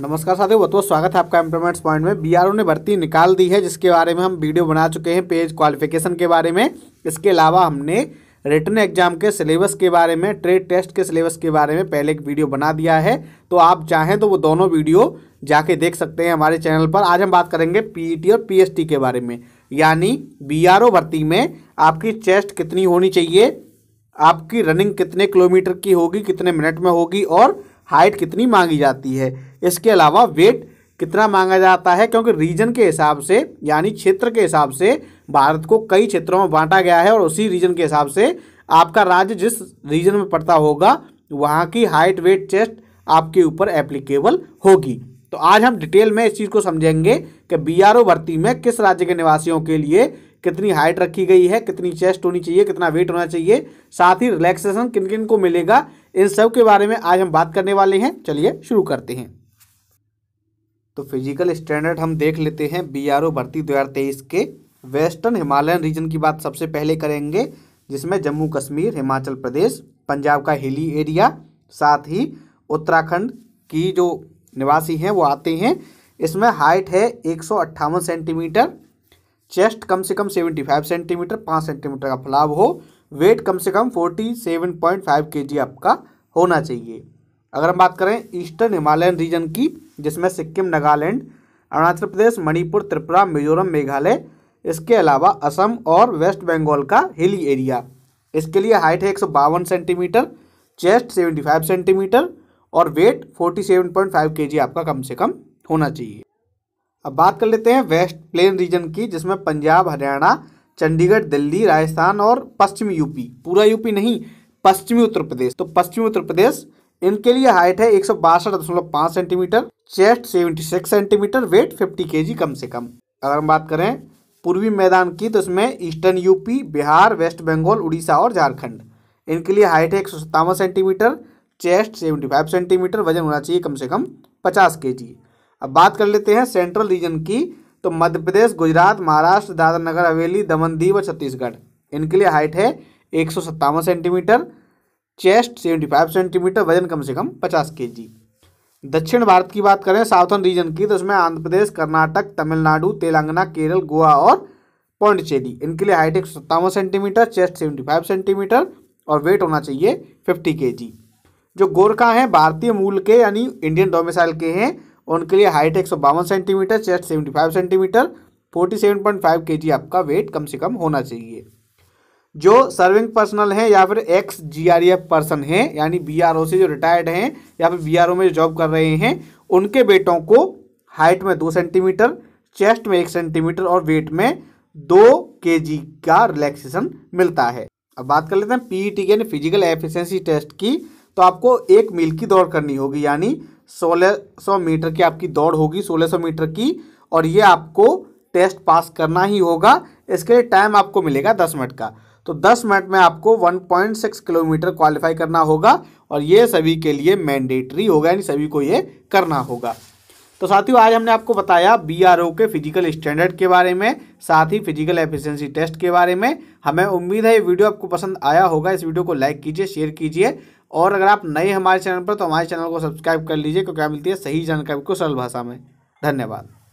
नमस्कार साथियों बहुत बहुत स्वागत है आपका एम्प्लॉयमेंट्स पॉइंट में बीआरओ ने भर्ती निकाल दी है जिसके बारे में हम वीडियो बना चुके हैं पेज क्वालिफिकेशन के बारे में इसके अलावा हमने रिटर्न एग्जाम के सिलेबस के बारे में ट्रेड टेस्ट के सिलेबस के बारे में पहले एक वीडियो बना दिया है तो आप चाहें तो वो दोनों वीडियो जाके देख सकते हैं हमारे चैनल पर आज हम बात करेंगे पी e और पी के बारे में यानी बी भर्ती में आपकी चेस्ट कितनी होनी चाहिए आपकी रनिंग कितने किलोमीटर की होगी कितने मिनट में होगी और हाइट कितनी मांगी जाती है इसके अलावा वेट कितना मांगा जाता है क्योंकि रीजन के हिसाब से यानी क्षेत्र के हिसाब से भारत को कई क्षेत्रों में बांटा गया है और उसी रीजन के हिसाब से आपका राज्य जिस रीजन में पड़ता होगा वहाँ की हाइट वेट चेस्ट आपके ऊपर एप्लीकेबल होगी तो आज हम डिटेल में इस चीज़ को समझेंगे कि बीआरओ भर्ती में किस राज्य के निवासियों के लिए कितनी हाइट रखी गई है कितनी चेस्ट होनी चाहिए कितना वेट होना चाहिए साथ ही रिलैक्सेशन किन किन को मिलेगा इन सब के बारे में आज हम बात करने वाले हैं चलिए शुरू करते हैं तो फिजिकल स्टैंडर्ड हम देख लेते हैं बी आर ओ भर्ती दो हज़ार तेईस के वेस्टर्न हिमालयन रीजन की बात सबसे पहले करेंगे जिसमें जम्मू कश्मीर हिमाचल प्रदेश पंजाब का हिली एरिया साथ ही उत्तराखंड की जो निवासी हैं वो आते हैं इसमें हाइट है एक सेंटीमीटर चेस्ट कम से कम सेवेंटी फाइव सेंटीमीटर पाँच सेंटीमीटर का फलाव हो वेट कम से कम forty seven point five K G आपका होना चाहिए अगर हम बात करें ईस्टर्न हिमालयन रीजन की जिसमें सिक्किम नागालैंड अरुणाचल प्रदेश मणिपुर त्रिपुरा मिजोरम मेघालय इसके अलावा असम और वेस्ट बंगाल का हिली एरिया इसके लिए हाइट है एक सेंटीमीटर चेस्ट 75 सेंटीमीटर और वेट 47.5 केजी आपका कम से कम होना चाहिए अब बात कर लेते हैं वेस्ट प्लेन रीजन की जिसमें पंजाब हरियाणा चंडीगढ़ दिल्ली राजस्थान और पश्चिमी यूपी पूरा यूपी नहीं पश्चिमी उत्तर प्रदेश तो पश्चिमी उत्तर प्रदेश इनके लिए हाइट है एक सेंटीमीटर चेस्ट 76 सेंटीमीटर वेट 50 के कम से कम अगर हम बात करें पूर्वी मैदान की तो इसमें eastern UP Bihar West Bengal Orissa और झारखंड इनके लिए हाइट है एक सेंटीमीटर चेस्ट 75 सेंटीमीटर वजन होना चाहिए कम से कम 50 जी अब बात कर लेते हैं सेंट्रल रीजन की तो मध्य प्रदेश गुजरात महाराष्ट्र दादर नगर हवेली दमन दीव और छत्तीसगढ़ इनके लिए हाइट है एक सेंटीमीटर चेस्ट फाइव सेंटीमीटर वजन कम से कम के जी दक्षिण भारत की बात करें साउथर्न रीजन की तो उसमें आंध्र प्रदेश कर्नाटक तमिलनाडु तेलंगाना केरल गोवा और पौंडचेरी इनके लिए हाइट एक सेंटीमीटर चेस्ट 75 सेंटीमीटर और वेट होना चाहिए 50 केजी जो गोरखा हैं भारतीय मूल के यानी इंडियन डोमिसाइल के हैं उनके लिए हाइट एक centimetre chest seventy centimetre forty seven आपका वेट कम से कम होना चाहिए जो सर्विंग पर्सनल हैं या फिर एक्स जीआरएफ पर्सन हैं यानी बीआरओ से जो रिटायर्ड हैं या फिर बीआरओ में जॉब कर रहे हैं उनके बेटों को हाइट में दो सेंटीमीटर चेस्ट में एक सेंटीमीटर और वेट में दो के का रिलैक्सेशन मिलता है अब बात कर लेते हैं पीईटी e यानी फिजिकल एफिशिएंसी टेस्ट की तो आपको एक मील की दौड़ करनी होगी यानी 1600 मीटर की आपकी दौड़ होगी 1600 मीटर की और ये आपको टेस्ट पास करना ही होगा इसके लिए टाइम आपको मिलेगा दस मिनट का तो 10 मिनट में आपको 1.6 किलोमीटर क्वालिफाई करना होगा और ये सभी के लिए मैंडेटरी होगा यानी सभी को ये करना होगा तो साथियों आज हमने आपको बताया बीआरओ के फिजिकल स्टैंडर्ड के बारे में साथ ही फिजिकल एफिशिएंसी टेस्ट के बारे में हमें उम्मीद है ये वीडियो आपको पसंद आया होगा इस वीडियो को लाइक कीजिए शेयर कीजिए और अगर आप नए हमारे चैनल पर तो हमारे चैनल को सब्सक्राइब कर लीजिए क्योंकि मिलती है सही जानकारी को सरल भाषा में धन्यवाद